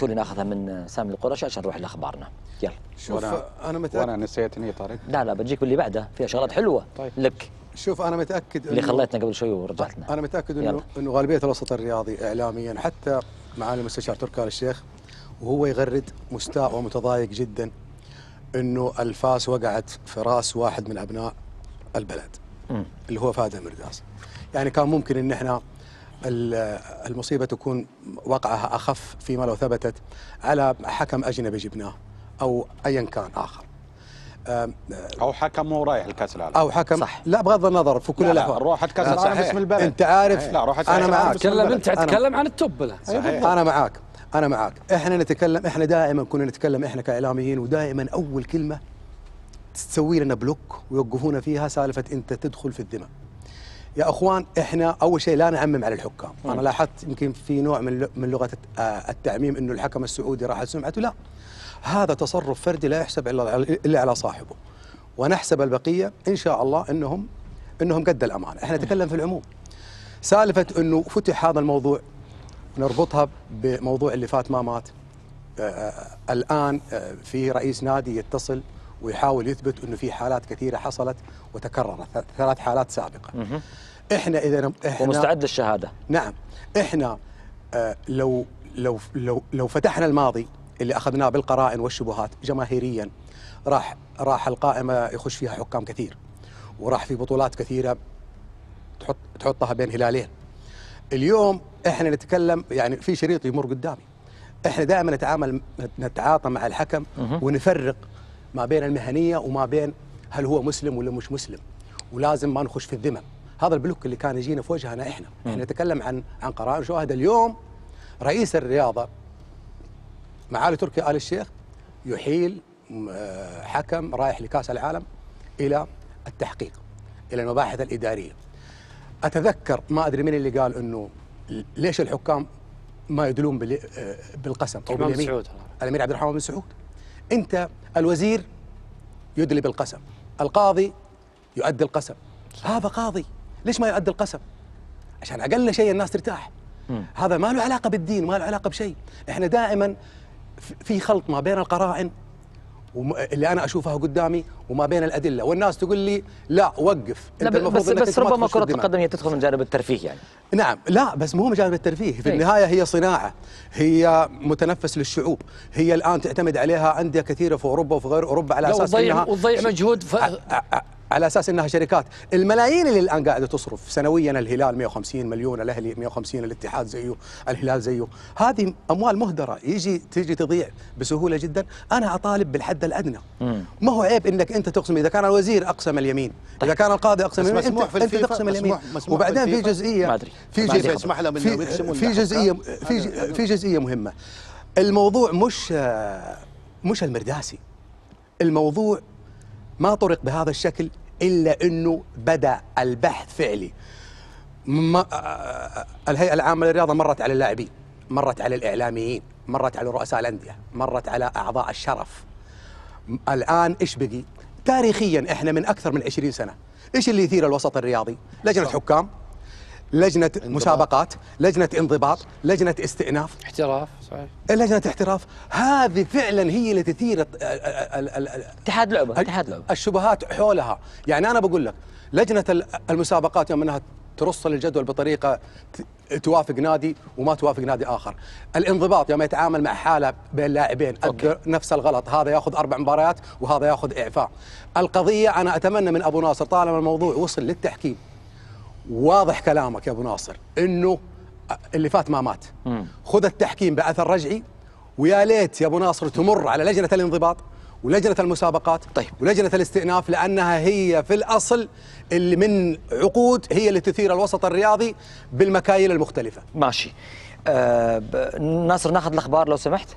تولي ناخذها من سامي القرشي عشان نروح لاخبارنا يلا شوف انا متاكد وانا نسيت اني طارق لا لا بجيك باللي بعده فيها شغلات حلوه طيب. لك شوف انا متاكد اللي خليتنا قبل شوي ورجعتنا طيب، انا متاكد انه انه غالبيه الوسط الرياضي اعلاميا حتى معالي المستشار تركي ال الشيخ وهو يغرد مستاء ومتضايق جدا انه الفاس وقعت في راس واحد من ابناء البلد م. اللي هو فادي مرداس يعني كان ممكن ان احنا المصيبة تكون وقعها أخف فيما لو ثبتت على حكم أجنبي جبناه أو أيا كان آخر او حكم مو رايح لكاس العالم او حكم صح لا بغض النظر في كل الاحوال روحت كاس العالم باسم البلد انت عارف لا روحت انا معاك تكلم انت تتكلم عن التوب أيوة. انا معاك انا معاك احنا نتكلم احنا دائما كنا نتكلم احنا كاعلاميين ودائما اول كلمه تسوي لنا بلوك ويوقفونا فيها سالفه انت تدخل في الذمم يا اخوان احنا اول شيء لا نعمم على الحكام، مم. انا نعم. لاحظت يمكن في نوع من من لغه آه، التعميم انه الحكم السعودي راحت سمعته، لا هذا تصرف فردي لا يحسب الا على صاحبه. ونحسب البقيه ان شاء الله انهم انهم قد الامانه، احنا نعم. نتكلم في العموم. سالفه انه فتح هذا الموضوع نربطها بموضوع اللي فات ما مات. آه، آه، الان في رئيس نادي يتصل ويحاول يثبت انه في حالات كثيره حصلت وتكررت ثلاث حالات سابقه احنا اذا احنا ومستعد للشهاده نعم احنا آه لو لو لو لو فتحنا الماضي اللي اخذناه بالقرائن والشبهات جماهيريا راح راح القائمه يخش فيها حكام كثير وراح في بطولات كثيره تحط تحطها بين هلالين اليوم احنا نتكلم يعني في شريط يمر قدامي احنا دائما نتعامل نتعاطى مع الحكم ونفرق ما بين المهنيه وما بين هل هو مسلم ولا مش مسلم ولازم ما نخش في الذمم هذا البلوك اللي كان يجينا في وجهنا احنا احنا يعني نتكلم عن عن قرار شهداء اليوم رئيس الرياضه معالي تركي ال الشيخ يحيل آه، حكم رايح لكاس العالم الى التحقيق الى المباحث الاداريه اتذكر ما ادري من اللي قال انه ليش الحكام ما يدلون آه، بالقسم او باليمين سعود الامير عبد الرحمن بن سعود انت الوزير يدلي بالقسم القاضي يؤدي القسم هذا قاضي ليش ما يؤدي القسم عشان اقل شيء الناس ترتاح مم. هذا ما له علاقه بالدين ما له علاقه بشيء احنا دائما في خلط ما بين القرائن اللي انا اشوفها قدامي وما بين الادله والناس تقول لي لا وقف لا انت بس بس ربما كره القدم هي تدخل من جانب الترفيه يعني نعم لا بس مو من جانب الترفيه في إيه. النهايه هي صناعه هي متنفس للشعوب هي الان تعتمد عليها انديه كثيره في اوروبا وفي غير اوروبا على اساس انها وتضيع يعني مجهود ف... على اساس انها شركات الملايين اللي الان قاعده تصرف سنويا الهلال 150 مليون الاهلي 150 الاتحاد زيه الهلال زيه هذه اموال مهدره يجي تجي تضيع بسهوله جدا انا اطالب بالحد الادنى ما هو عيب انك انت تقسم اذا كان الوزير اقسم اليمين اذا طيب. كان القاضي اقسم اليمين مسموح انت, في انت تقسم اليمين وبعدين في جزئيه في جزئيه في, في جزئيه في جزئيه مهمه الموضوع مش مش المرداسي الموضوع ما طرق بهذا الشكل إلا أنه بدأ البحث فعلي الهيئة العامة للرياضة مرت على اللاعبين مرت على الإعلاميين مرت على رؤساء الأندية مرت على أعضاء الشرف الآن إيش بقي تاريخيا إحنا من أكثر من 20 سنة إيش اللي يثير الوسط الرياضي لجنة حكام لجنه انضباط. مسابقات لجنه انضباط لجنه استئناف احتراف صحيح إيه، لجنه احتراف هذه فعلا هي اللي تثير اتحاد لعبه اتحاد لعبه الشبهات حولها يعني انا بقول لك لجنه المسابقات يوم انها ترص الجدول بطريقه توافق نادي وما توافق نادي اخر الانضباط يوم يتعامل مع حاله بين لاعبين نفس الغلط هذا ياخذ اربع مباريات وهذا ياخذ اعفاء القضيه انا اتمنى من ابو ناصر طالما الموضوع وصل للتحكيم واضح كلامك يا ابو ناصر انه اللي فات ما مات خذ التحكيم باثر رجعي ويا ليت يا ابو ناصر تمر على لجنه الانضباط ولجنه المسابقات طيب ولجنه الاستئناف لانها هي في الاصل اللي من عقود هي اللي تثير الوسط الرياضي بالمكاييل المختلفه ماشي آه ناصر ناخذ الاخبار لو سمحت